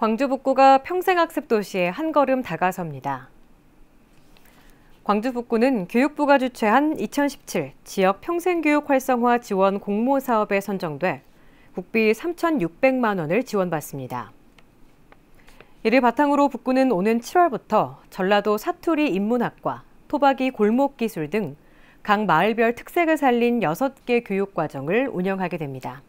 광주 북구가 평생학습 도시에 한 걸음 다가섭니다. 광주 북구는 교육부가 주최한 2017 지역 평생교육 활성화 지원 공모 사업에 선정돼 국비 3,600만 원을 지원받습니다. 이를 바탕으로 북구는 오는 7월부터 전라도 사투리 인문학과, 토박이 골목기술 등 각 마을별 특색을 살린 6개 교육과정을 운영하게 됩니다.